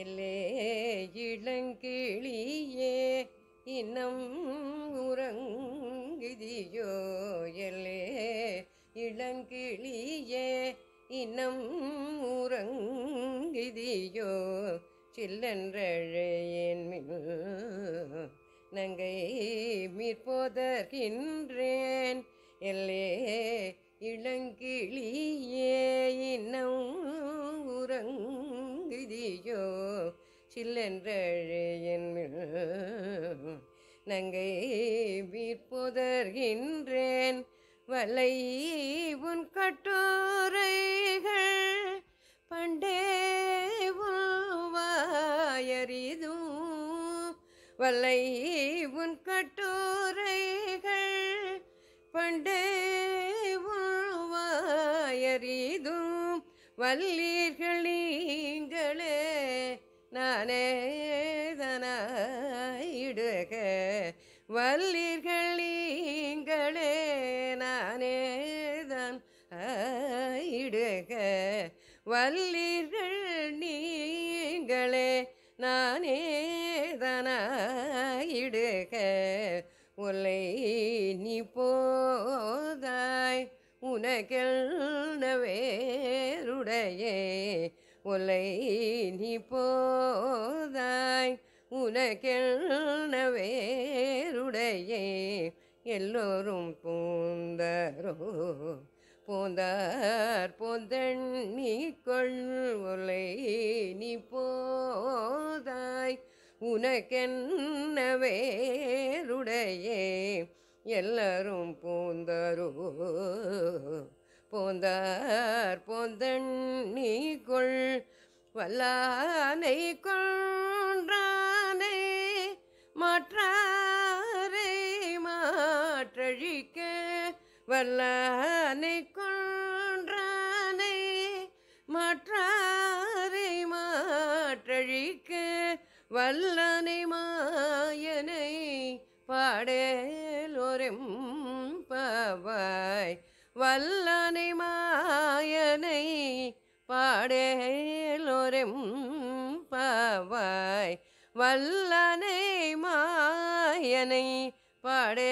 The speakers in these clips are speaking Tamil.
எல்லே இளங்கிளியே இன்னம் உறங்குதியோ எல்லே இளங்கிளியே இனம் உறங்குதியோ சில்லன்றழையேன் நங்கை மீற்போதற்கின்றேன் எல்லே இளங்கிளியே இன்னம் உறங்கு நங்கையோ சில்லென்றழ நங்கை வீற்புதர்கின்றேன் வலை உன் கட்டுரைகள் பண்டே வாயறிதும் வலை உன் கட்டுரைகள் பண்டே வாயறிதும் வள்ளி நீடுக வல்லீர்கள் நீங்களே நானே தனாயிடுக உலை நீ போதாய் உனக்கெல்லவேருடைய உலை நீ போதாய் உனக்கெல்லவேருடைய எல்லோரும் பூந்தரோ புதார் நீ கொள்ளை நீ போதாய் உனக்கென்ன வேருடையே எல்லாரும் பூந்தரோ போந்தார் நீ கொள் வல்லானை கொன்றானே மாற்றாரை மாற்றழிக்க வல்லானை வழிக்க வல்லனை மாயனை பாடேலோரும் பவாய் வல்லனை மாயனை பாடேலோரும் பவாய் வல்லனை மாயனை பாடே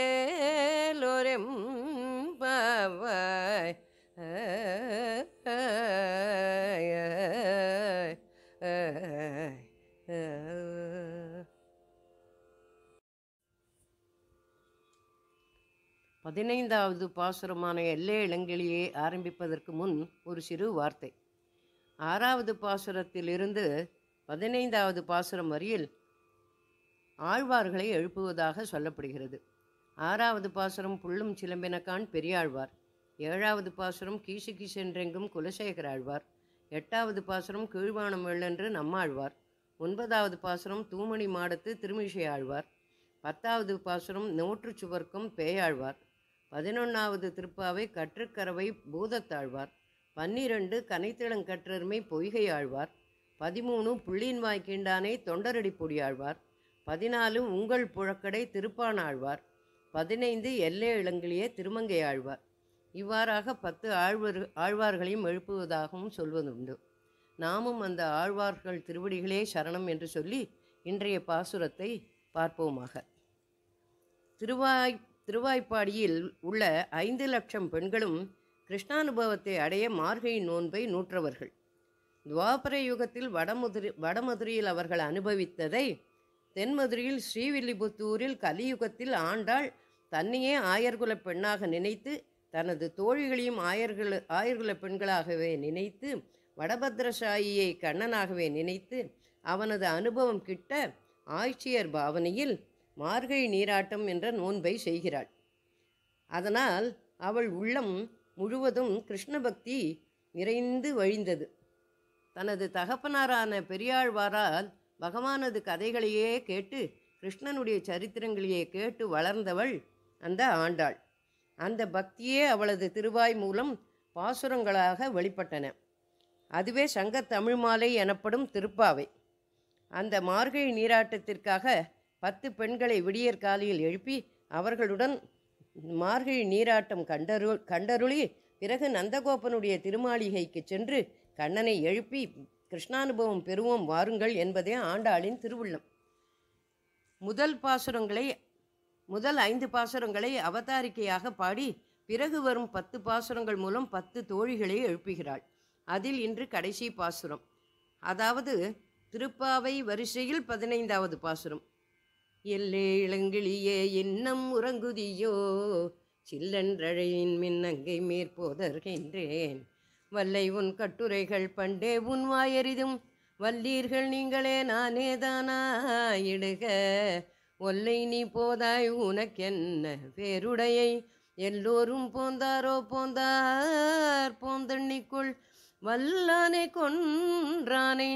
பதினைந்தாவது பாசுரமான எல்லை இளங்கிலியை ஆரம்பிப்பதற்கு முன் ஒரு சிறு வார்த்தை ஆறாவது பாசுரத்திலிருந்து பதினைந்தாவது பாசுரம் வரையில் ஆழ்வார்களை எழுப்புவதாக சொல்லப்படுகிறது ஆறாவது பாசுரம் புள்ளும் சிலம்பினக்கான் பெரியாழ்வார் ஏழாவது பாசுரம் கீசு கீசென்றெங்கும் குலசேகர ஆழ்வார் எட்டாவது பாசுரம் கீழ்வானம் வெள்ளென்று நம்மாழ்வார் ஒன்பதாவது பாசுரம் தூமணி மாடத்து திருமிஷை ஆழ்வார் பத்தாவது பாசுரம் நோற்று சுவர்க்கும் பேயாழ்வார் பதினொன்றாவது திருப்பாவை கற்றுக்கரவை பூதத்தாழ்வார் பன்னிரண்டு கனைத்திளங்கற்றருமை பொய்கை ஆழ்வார் பதிமூணு புள்ளியின் வாய்க்கீண்டானை தொண்டரடி பொடியாழ்வார் பதினாலு உங்கள் புழக்கடை திருப்பான் ஆழ்வார் பதினைந்து எல்லை இளங்கிலேயே திருமங்கை ஆழ்வார் இவ்வாறாக பத்து ஆழ்வர் ஆழ்வார்களையும் எழுப்புவதாகவும் சொல்வதுண்டு நாமும் அந்த ஆழ்வார்கள் திருவடிகளே சரணம் என்று சொல்லி இன்றைய பாசுரத்தை பார்ப்போமாக திருவாய் திருவாய்ப்பாடியில் உள்ள ஐந்து லட்சம் பெண்களும் கிருஷ்ணானுபவத்தை அடைய மார்கை நோன்பை நூற்றவர்கள் துவாபர யுகத்தில் வடமுதிரி வடமதுரையில் அவர்கள் அனுபவித்ததை தென்மதுரையில் ஸ்ரீவில்லிபுத்தூரில் கலியுகத்தில் ஆண்டாள் தன்னையே ஆயர்குல பெண்ணாக நினைத்து தனது தோழிகளையும் ஆயர்குல ஆயர்குல பெண்களாகவே நினைத்து வடபத்ரசாயியை கண்ணனாகவே நினைத்து அவனது அனுபவம் கிட்ட ஆய்ச்சியர் பாவனையில் மார்கழி நீராட்டம் என்ற நோன்பை செய்கிறாள் அதனால் அவள் உள்ளம் முழுவதும் கிருஷ்ண பக்தி நிறைந்து வழிந்தது தனது தகப்பனாரான பெரியாழ்வாரால் பகவானது கதைகளையே கேட்டு கிருஷ்ணனுடைய சரித்திரங்களையே கேட்டு வளர்ந்தவள் அந்த ஆண்டாள் அந்த பக்தியே அவளது திருவாய் மூலம் பாசுரங்களாக வெளிப்பட்டன அதுவே சங்க தமிழ் மாலை எனப்படும் திருப்பாவை அந்த மார்கழி நீராட்டத்திற்காக பத்து பெண்களை விடியற் காலையில் எழுப்பி அவர்களுடன் மார்கழி நீராட்டம் கண்டரு கண்டருளி பிறகு நந்தகோபனுடைய திருமாளிகைக்கு சென்று கண்ணனை எழுப்பி கிருஷ்ணானுபவம் பெறுவோம் வாருங்கள் என்பதே ஆண்டாளின் திருவுள்ளம் முதல் பாசுரங்களை முதல் ஐந்து பாசுரங்களை அவதாரிக்கையாக பாடி பிறகு வரும் பத்து பாசுரங்கள் மூலம் பத்து தோழிகளை எழுப்புகிறாள் அதில் இன்று கடைசி பாசுரம் அதாவது திருப்பாவை வரிசையில் பதினைந்தாவது பாசுரம் எல்லே இளங்கிளியே இன்னம் உறங்குதியோ சில்லன்றழையின் மின்னங்கை மேற்போதர்கின்றேன் வல்லை உன் கட்டுரைகள் பண்டே உன் வாயறிதும் வல்லீர்கள் நீங்களே நானே தானாயிடுக ஒல்லை நீ போதாய் உனக்கென்ன பேருடையை எல்லோரும் போந்தாரோ போந்தார் போந்தண்ணிக்குள் வல்லானே கொன்றானே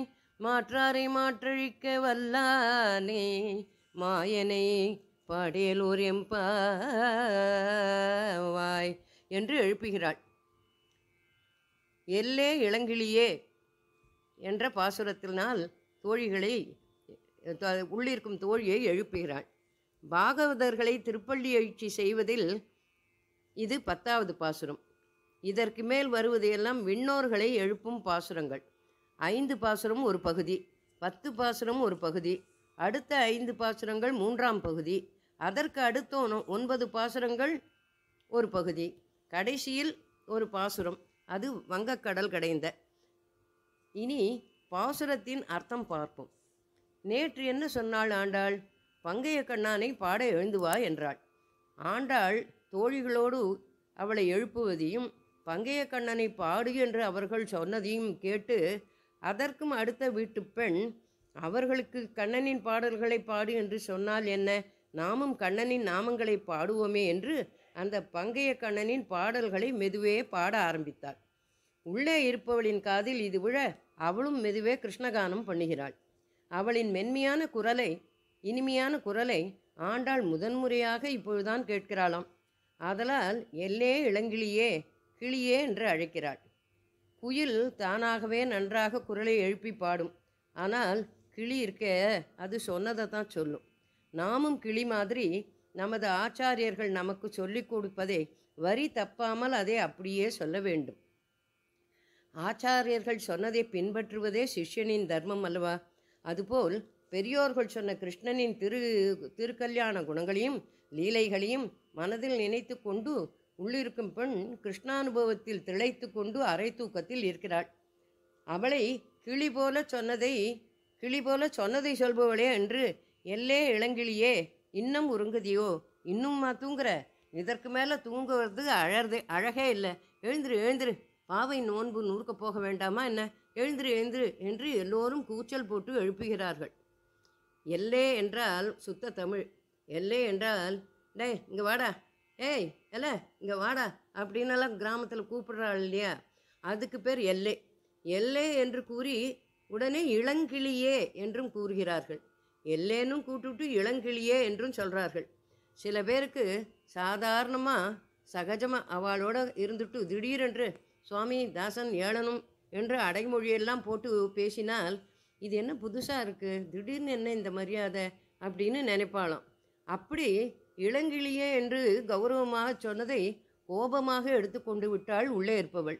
மாற்றாரை மாற்றழிக்க வல்லானே மாயனை பாடேலூர் எம்பாய் என்று எழுப்புகிறாள் எல்லே இளங்கிளியே என்ற பாசுரத்தினால் தோழிகளை உள்ளிருக்கும் தோழியை எழுப்புகிறாள் பாகவதர்களை திருப்பள்ளி எழுச்சி செய்வதில் இது பத்தாவது பாசுரம் இதற்கு மேல் வருவதையெல்லாம் விண்ணோர்களை எழுப்பும் பாசுரங்கள் ஐந்து பாசுரம் ஒரு பகுதி பத்து பாசுரம் ஒரு பகுதி அடுத்த ஐந்து பாசுரங்கள் மூன்றாம் பகுதி அதற்கு அடுத்த ஒன்பது பாசுரங்கள் ஒரு பகுதி கடைசியில் ஒரு பாசுரம் அது வங்கக்கடல் கடைந்த இனி பாசுரத்தின் அர்த்தம் பார்ப்போம் நேற்று என்ன சொன்னாள் ஆண்டாள் பங்கைய கண்ணானை பாட எழுந்துவா என்றாள் ஆண்டாள் தோழிகளோடு அவளை எழுப்புவதையும் பங்கைய கண்ணனை பாடு என்று அவர்கள் சொன்னதையும் கேட்டு அதற்கும் அடுத்த வீட்டு பெண் அவர்களுக்கு கண்ணனின் பாடல்களை பாடு என்று சொன்னால் என்ன நாமும் கண்ணனின் நாமங்களை பாடுவோமே என்று அந்த பங்கைய கண்ணனின் பாடல்களை மெதுவே பாட ஆரம்பித்தாள் உள்ளே இருப்பவளின் காதில் இது விழ அவளும் மெதுவே கிருஷ்ணகானம் பண்ணுகிறாள் அவளின் மென்மையான குரலை இனிமையான குரலை ஆண்டாள் முதன்முறையாக இப்பொழுதுதான் கேட்கிறாளாம் அதலால் எல்லே இளங்கிளியே கிளியே என்று அழைக்கிறாள் குயில் தானாகவே நன்றாக குரலை எழுப்பி பாடும் ஆனால் கிளி இருக்கே அது சொன்னதை தான் சொல்லும் நாமும் கிளி மாதிரி நமது ஆச்சாரியர்கள் நமக்கு சொல்லிக் கொடுப்பதை வரி தப்பாமல் அதை அப்படியே சொல்ல வேண்டும் ஆச்சாரியர்கள் சொன்னதை பின்பற்றுவதே சிஷ்யனின் தர்மம் அல்லவா அதுபோல் பெரியோர்கள் சொன்ன கிருஷ்ணனின் திரு திருக்கல்யாண குணங்களையும் லீலைகளையும் மனதில் நினைத்து கொண்டு உள்ளிருக்கும் பெண் கிருஷ்ணானுபவத்தில் திளைத்து கொண்டு அரை தூக்கத்தில் இருக்கிறாள் அவளை கிளி போல சொன்னதை கிளி போல சொன்னதை சொல்பவளே என்று எல்லே இளங்கிளியே இன்னும் உறங்குதியோ இன்னும்மா தூங்குற இதற்கு மேலே தூங்குறது அழறது அழகே இல்லை எழுந்துரு எழுந்துரு பாவை நோன்பு நூறுக்க போக வேண்டாமா என்ன எழுந்துரு எழுந்துரு என்று எல்லோரும் கூச்சல் போட்டு எழுப்புகிறார்கள் எல்லே என்றால் சுத்த தமிழ் எல்லே என்றால் டே இங்கே வாடா ஏய் எல இங்கே வாடா அப்படின்னெல்லாம் கிராமத்தில் கூப்பிடுறாள் இல்லையா அதுக்கு பேர் எல்லே எல்லே என்று கூறி உடனே இளங்கிளியே என்றும் கூறுகிறார்கள் எல்லேனும் கூட்டுவிட்டு இளங்கிளியே என்றும் சொல்கிறார்கள் சில பேருக்கு சாதாரணமாக சகஜமாக அவளோட இருந்துட்டு திடீரென்று சுவாமி தாசன் ஏளனும் என்று அடைமொழியெல்லாம் போட்டு பேசினால் இது என்ன புதுசாக இருக்குது திடீர்னு என்ன இந்த மரியாதை அப்படின்னு நினைப்பாளாம் அப்படி இளங்கிளியே என்று கௌரவமாக சொன்னதை கோபமாக எடுத்துக்கொண்டு விட்டாள் உள்ளே இருப்பவள்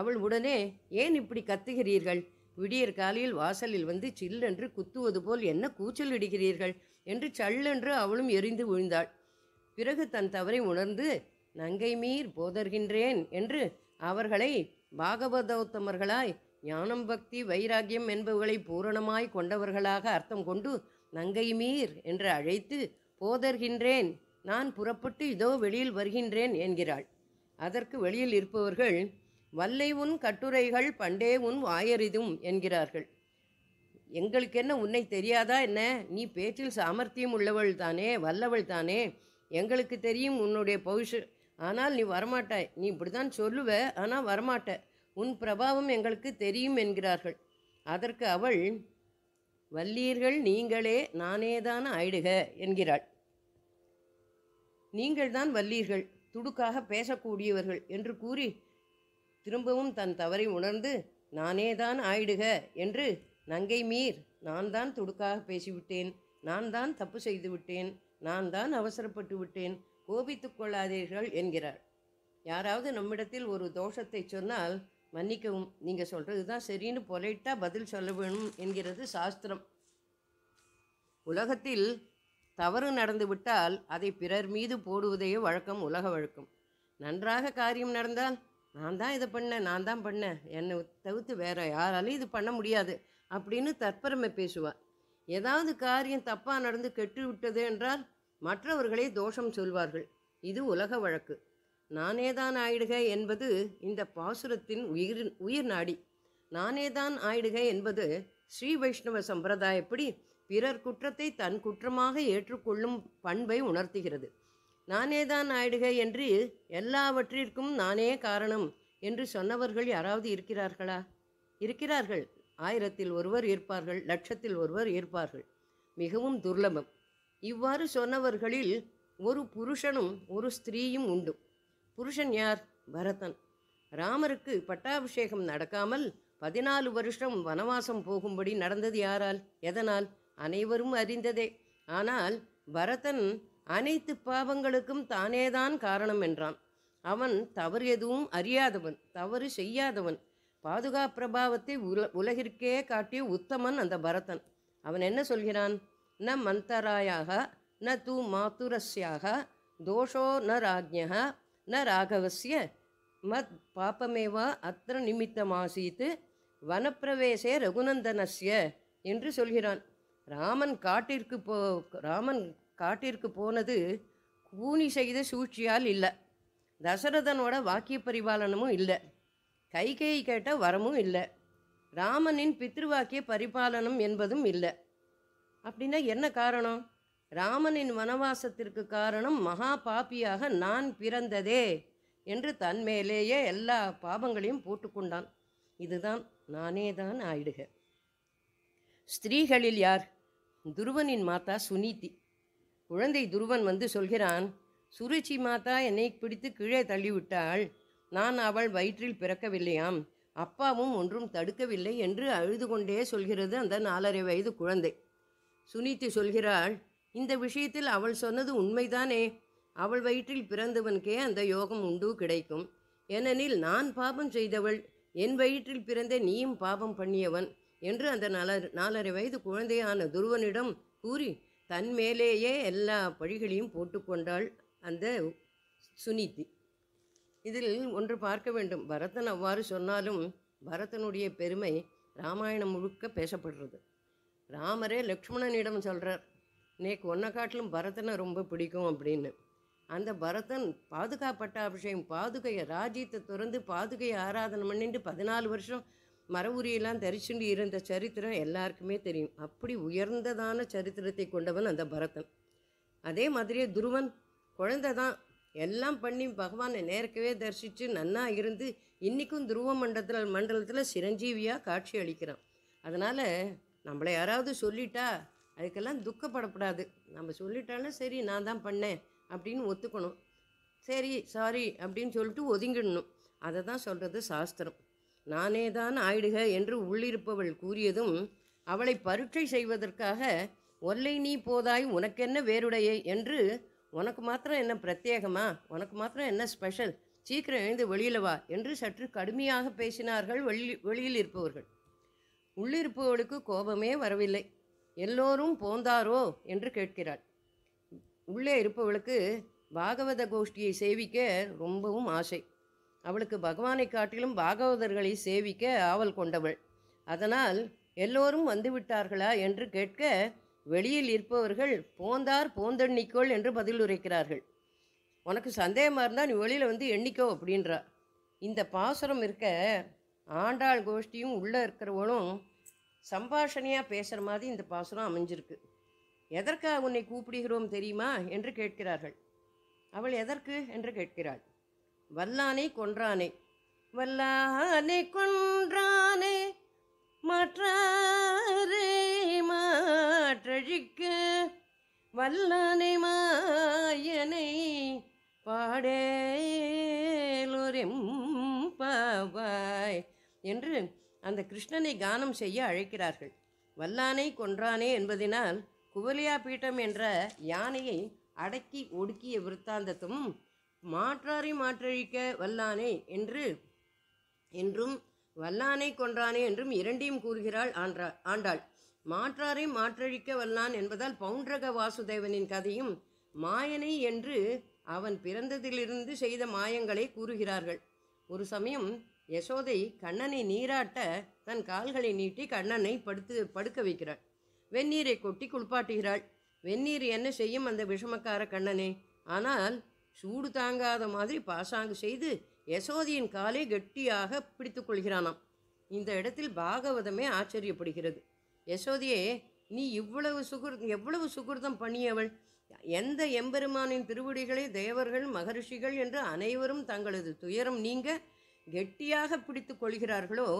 அவள் உடனே ஏன் இப்படி கத்துகிறீர்கள் விடியற் காலையில் வாசலில் வந்து சில்லென்று குத்துவது போல் என்ன கூச்சல் இடுகிறீர்கள் என்று சல்லென்று அவளும் எரிந்து விழுந்தாள் பிறகு தன் தவறை உணர்ந்து நங்கை மீர் போதர்கின்றேன் என்று அவர்களை பாகவதோத்தமர்களாய் ஞானம் பக்தி வைராகியம் என்பவர்களை பூரணமாய் கொண்டவர்களாக அர்த்தம் கொண்டு நங்கை மீர் என்று அழைத்து போதர்கின்றேன் நான் புறப்பட்டு இதோ வெளியில் வருகின்றேன் என்கிறாள் அதற்கு வெளியில் இருப்பவர்கள் வல்லை உன் கட்டுரைகள் பண்டே உன் வாயறிதும் என்கிறார்கள் எங்களுக்கு என்ன உன்னை தெரியாதா என்ன நீ பேச்சில் சாமர்த்தியம் உள்ளவள் தானே வல்லவள் தானே எங்களுக்கு தெரியும் உன்னுடைய பௌஷ ஆனால் நீ வரமாட்டாய் நீ இப்படி தான் சொல்லுவ ஆனால் வரமாட்ட உன் பிரபாவம் எங்களுக்கு தெரியும் என்கிறார்கள் அதற்கு அவள் வல்லீர்கள் நீங்களே நானேதான் ஆயிடுக என்கிறாள் நீங்கள்தான் வல்லீர்கள் துடுக்காக பேசக்கூடியவர்கள் என்று கூறி திரும்பவும் தன் தவறை உணர்ந்து நானேதான் ஆயிடுக என்று நங்கை மீர் நான் தான் துடுக்காக பேசிவிட்டேன் நான் தான் தப்பு செய்து விட்டேன் நான் தான் அவசரப்பட்டு விட்டேன் கோபித்து கொள்ளாதீர்கள் என்கிறார் யாராவது நம்மிடத்தில் ஒரு தோஷத்தை சொன்னால் மன்னிக்கவும் நீங்கள் சொல்கிறது தான் சரின்னு பொலைட்டாக பதில் சொல்ல வேணும் என்கிறது சாஸ்திரம் உலகத்தில் தவறு நடந்துவிட்டால் அதை பிறர் மீது போடுவதையே வழக்கம் உலக வழக்கம் நன்றாக காரியம் நடந்தால் நான் தான் இதை பண்ணேன் நான் தான் பண்ணேன் என்னை தவிர்த்து வேற யாராலையும் இது பண்ண முடியாது அப்படின்னு தற்பெருமை பேசுவாள் ஏதாவது காரியம் தப்பாக நடந்து கெட்டு விட்டது என்றால் மற்றவர்களே தோஷம் சொல்வார்கள் இது உலக வழக்கு நானேதான் ஆயிடுக என்பது இந்த பாசுரத்தின் உயிர் உயிர் நாடி நானேதான் ஆயிடுக என்பது ஸ்ரீ வைஷ்ணவ சம்பிரதாயப்படி பிறர் குற்றத்தை தன் குற்றமாக ஏற்றுக்கொள்ளும் பண்பை உணர்த்துகிறது நானே தான் ஆயிடுக என்று எல்லாவற்றிற்கும் நானே காரணம் என்று சொன்னவர்கள் யாராவது இருக்கிறார்களா இருக்கிறார்கள் ஆயிரத்தில் ஒருவர் இருப்பார்கள் லட்சத்தில் ஒருவர் இருப்பார்கள் மிகவும் துர்லபம் இவ்வாறு சொன்னவர்களில் ஒரு புருஷனும் ஒரு ஸ்திரீயும் உண்டு புருஷன் யார் பரதன் ராமருக்கு பட்டாபிஷேகம் நடக்காமல் பதினாலு வருஷம் வனவாசம் போகும்படி நடந்தது யாரால் எதனால் அனைவரும் அறிந்ததே ஆனால் பரதன் அனைத்து பாவங்களுக்கும் தானேதான் காரணம் என்றான் அவன் தவறு எதுவும் அறியாதவன் தவறு செய்யாதவன் பாதுகா பிரபாவத்தை உல உலகிற்கே காட்டிய உத்தமன் அந்த பரதன் அவன் என்ன சொல்கிறான் ந மந்தராயாக ந தூ மாத்துரஸ்யாக தோஷோ ந ராஜ்யா ந ராகவசிய மத் பாப்பமேவா அத்திர நிமித்தமாசீத்து வனப்பிரவேசே ரகுநந்தனஸ்ய என்று சொல்கிறான் ராமன் காட்டிற்கு போ ராமன் காட்டிற்கு போனது கூனி செய்த சூழ்ச்சியால் இல்லை தசரதனோட வாக்கிய பரிபாலனமும் இல்லை கைகையை கேட்ட வரமும் இல்லை ராமனின் பித்ருவாக்கிய பரிபாலனம் என்பதும் இல்லை அப்படின்னா என்ன காரணம் ராமனின் வனவாசத்திற்கு காரணம் மகா பாப்பியாக நான் பிறந்ததே என்று தன்மேலேயே எல்லா பாபங்களையும் போட்டுக்கொண்டான் இதுதான் நானே தான் ஆயிடுக ஸ்திரீகளில் யார் துருவனின் மாதா சுனீதி குழந்தை துருவன் வந்து சொல்கிறான் சுருச்சி மாதா என்னை பிடித்து கீழே தள்ளிவிட்டாள் நான் அவள் வயிற்றில் பிறக்கவில்லையாம் அப்பாவும் ஒன்றும் தடுக்கவில்லை என்று அழுது கொண்டே சொல்கிறது அந்த நாலரை வயது குழந்தை சுனித்து சொல்கிறாள் இந்த விஷயத்தில் அவள் சொன்னது உண்மைதானே அவள் வயிற்றில் பிறந்தவனுக்கே அந்த யோகம் உண்டு கிடைக்கும் ஏனெனில் நான் பாபம் செய்தவள் என் வயிற்றில் பிறந்த நீயும் பாபம் பண்ணியவன் என்று அந்த நாலரை நாலரை வயது குழந்தையான துருவனிடம் கூறி தன் மேலேயே எல்லா பழிகளையும் போட்டுக்கொண்டாள் அந்த சுனிதி இதில் ஒன்று பார்க்க வேண்டும் பரதன் அவ்வாறு சொன்னாலும் பரதனுடைய பெருமை ராமாயணம் முழுக்க பேசப்படுறது ராமரே லக்ஷ்மணனிடம் சொல்கிறார் நேக்கு ஒன்றை காட்டிலும் பரதனை ரொம்ப பிடிக்கும் அப்படின்னு அந்த பரதன் பாதுகாப்பட்ட அபிஷேகம் பாதுகையை ராஜ்யத்தை திறந்து பாதுகையை ஆராதனை பண்ணிட்டு பதினாலு வருஷம் மர உரியெல்லாம் தரிச்சுண்டு இருந்த சரித்திரம் எல்லாருக்குமே தெரியும் அப்படி உயர்ந்ததான சரித்திரத்தை கொண்டவன் அந்த பரதன் அதே மாதிரியே துருவன் குழந்தை தான் எல்லாம் பண்ணி பகவானை நேருக்கவே தரிசித்து நன்னா இருந்து இன்றைக்கும் துருவ மண்டலத்தில் மண்டலத்தில் சிரஞ்சீவியாக காட்சி அளிக்கிறான் அதனால் நம்மளை யாராவது சொல்லிட்டா அதுக்கெல்லாம் துக்கப்படப்படாது நம்ம சொல்லிட்டாலும் சரி நான் தான் பண்ணேன் அப்படின்னு ஒத்துக்கணும் சரி சாரி அப்படின்னு சொல்லிட்டு ஒதுங்கிடணும் அதை தான் சொல்கிறது சாஸ்திரம் நானே தான் ஆயிடுக என்று உள்ளிருப்பவள் கூறியதும் அவளை பரீட்சை செய்வதற்காக ஒல்லை நீ போதாய் உனக்கென்ன வேறுடைய என்று உனக்கு மாத்திரம் என்ன பிரத்யேகமா உனக்கு மாத்திரம் என்ன ஸ்பெஷல் சீக்கிரம் எழுந்து வெளியில் வா என்று சற்று கடுமையாக பேசினார்கள் வெளி வெளியில் இருப்பவர்கள் உள்ளிருப்பவளுக்கு கோபமே வரவில்லை எல்லோரும் போந்தாரோ என்று கேட்கிறாள் உள்ளே இருப்பவளுக்கு பாகவத கோஷ்டியை சேவிக்க ரொம்பவும் ஆசை அவளுக்கு பகவானை காட்டிலும் பாகவதர்களை சேவிக்க ஆவல் கொண்டவள் அதனால் எல்லோரும் வந்துவிட்டார்களா என்று கேட்க வெளியில் இருப்பவர்கள் போந்தார் போந்தெண்ணிக்கோள் என்று பதில் உரைக்கிறார்கள் உனக்கு சந்தேகமாக இருந்தால் நீ வெளியில் வந்து எண்ணிக்கோ அப்படின்றா இந்த பாசுரம் இருக்க ஆண்டாள் கோஷ்டியும் உள்ளே இருக்கிறவளும் சம்பாஷணையாக பேசுகிற மாதிரி இந்த பாசுரம் அமைஞ்சிருக்கு எதற்காக உன்னை கூப்பிடுகிறோம் தெரியுமா என்று கேட்கிறார்கள் அவள் எதற்கு என்று கேட்கிறாள் வல்லானை கொன்றானே வல்லானை கொன்றானே மாற்றாரே மாற்றழிக்கு வல்லானை மாயனை பாவாய் என்று அந்த கிருஷ்ணனை கானம் செய்ய அழைக்கிறார்கள் வல்லானை கொன்றானே என்பதினால் குவலியா பீட்டம் என்ற யானையை அடக்கி ஒடுக்கிய விற்த்தாந்தத்தும் மாற்றாரை மாற்றழிக்க வல்லானே என்று என்றும் வல்லானை கொன்றானே என்றும் இரண்டையும் கூறுகிறாள் ஆன்றா ஆண்டாள் மாற்றாரை மாற்றழிக்க வல்லான் என்பதால் பவுண்டரக வாசுதேவனின் கதையும் மாயனை என்று அவன் பிறந்ததிலிருந்து செய்த மாயங்களை கூறுகிறார்கள் ஒரு சமயம் யசோதை கண்ணனை நீராட்ட தன் கால்களை நீட்டி கண்ணனை படுத்து படுக்க வைக்கிறாள் வெந்நீரை கொட்டி குளிப்பாட்டுகிறாள் வெந்நீர் என்ன செய்யும் அந்த விஷமக்கார கண்ணனே ஆனால் சூடு தாங்காத மாதிரி பாசாங்கு செய்து யசோதியின் காலை கெட்டியாக பிடித்து கொள்கிறானாம் இந்த இடத்தில் பாகவதமே ஆச்சரியப்படுகிறது யசோதியே நீ இவ்வளவு சுகுர் எவ்வளவு சுகுர்தம் பண்ணியவள் எந்த எம்பெருமானின் திருவடிகளை தேவர்கள் மகரிஷிகள் என்று அனைவரும் தங்களது துயரம் நீங்க கெட்டியாக பிடித்து கொள்கிறார்களோ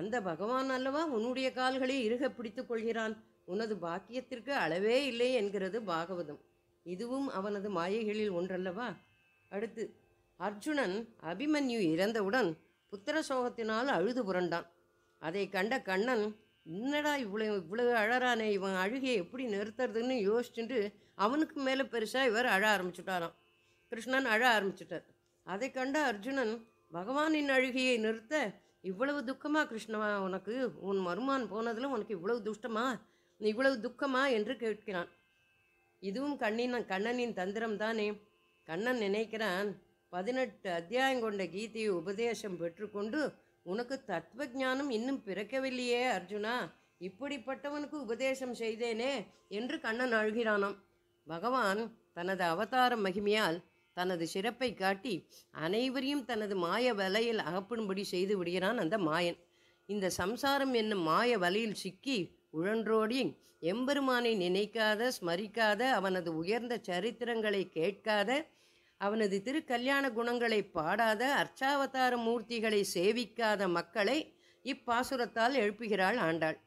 அந்த பகவான் அல்லவா உன்னுடைய கால்களை இருக பிடித்து கொள்கிறான் உனது பாக்கியத்திற்கு அளவே இல்லை என்கிறது பாகவதம் இதுவும் அவனது மாயைகளில் ஒன்றல்லவா அடுத்து அர்ஜுனன் அபிமன்யு இறந்தவுடன் புத்திர சோகத்தினால் அழுது புரண்டான் அதை கண்ட கண்ணன் என்னடா இவ்வளோ இவ்வளவு அழறானே இவன் அழுகையை எப்படி நிறுத்துறதுன்னு யோசிச்சுட்டு அவனுக்கு மேலே பெருசாக இவர் அழ ஆரம்பிச்சுட்டாராம் கிருஷ்ணன் அழ ஆரம்பிச்சிட்டார் அதை கண்ட அர்ஜுனன் பகவானின் அழுகையை நிறுத்த இவ்வளவு துக்கமா கிருஷ்ணவா உனக்கு உன் மருமான் போனதில் உனக்கு இவ்வளவு துஷ்டமா இவ்வளவு துக்கமா என்று கேட்கிறான் இதுவும் கண்ணின் கண்ணனின் தந்திரம் தானே கண்ணன் நினைக்கிறான் பதினெட்டு அத்தியாயம் கொண்ட கீதையை உபதேசம் பெற்றுக்கொண்டு உனக்கு தத்துவ ஞானம் இன்னும் பிறக்கவில்லையே அர்ஜுனா இப்படிப்பட்டவனுக்கு உபதேசம் செய்தேனே என்று கண்ணன் அழுகிறானாம் பகவான் தனது அவதார மகிமையால் தனது சிறப்பை காட்டி அனைவரையும் தனது மாய வலையில் அகப்படும்படி செய்து விடுகிறான் அந்த மாயன் இந்த சம்சாரம் என்னும் மாய வலையில் சிக்கி உழன்றோடி எம்பெருமானை நினைக்காத ஸ்மரிக்காத அவனது உயர்ந்த சரித்திரங்களை கேட்காத அவனது திருக்கல்யாண குணங்களை பாடாத அர்ச்சாவதார மூர்த்திகளை சேவிக்காத மக்களை இப்பாசுரத்தால் எழுப்புகிறாள் ஆண்டாள்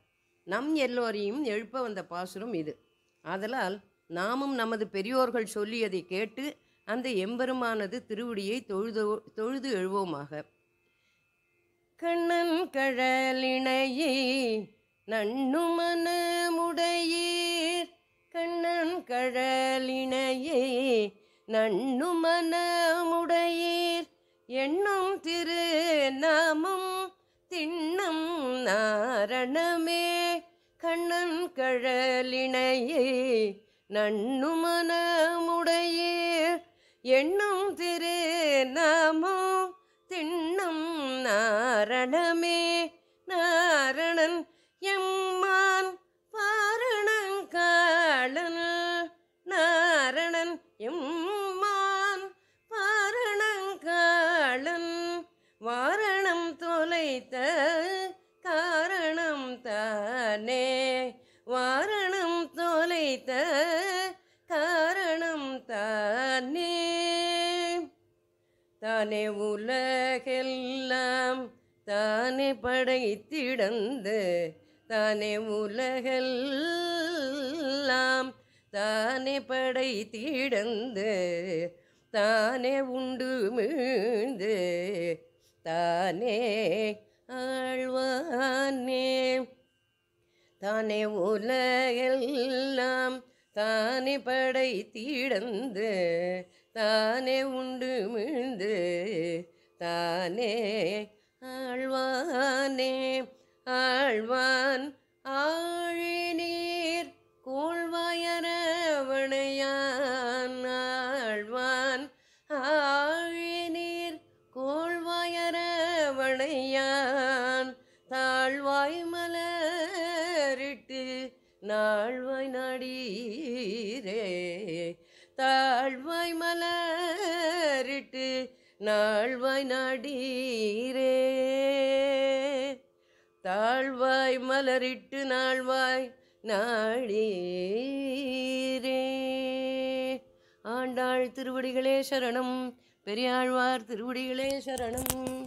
நம் எல்லோரையும் எழுப்ப வந்த பாசுரம் இது ஆதலால் நாமும் நமது பெரியோர்கள் சொல்லியதை கேட்டு அந்த எம்பெருமானது திருவடியை தொழுது தொழுது எழுவோமாக கண்ணன் கழலினையே நண்ணுமனமுடையீர் கண்ணன் கழலினையே நண்ணுமனமுடையீர் எண்ணும் திரு நாமம் திண்ணம் நாரணமே கண்ணன் கழலினையே நண்ணுமனமுடையீர் எண்ணும் திரு நாமோ திண்ணம் நாரணமே நாரணன் தானே உலகெல்லாம் தானே படைத்திடந்து தானே உலகெல்லாம் தானே படைத்திடந்து தானே உண்டு மீழ்ந்து தானே ஆழ்வானே தானே உலகெல்லாம் தானே படைத்திடந்து தானே உண்டு மிழ்ந்து தானே ஆழ்வானே ஆழ்வான் ஆழி நீர் கோள்வாயரவணையா மலரிட்டு நாழ்வாய் நாளீரே ஆண்டாள் திருவடிகளே சரணம் பெரியாழ்வார் திருவடிகளே சரணம்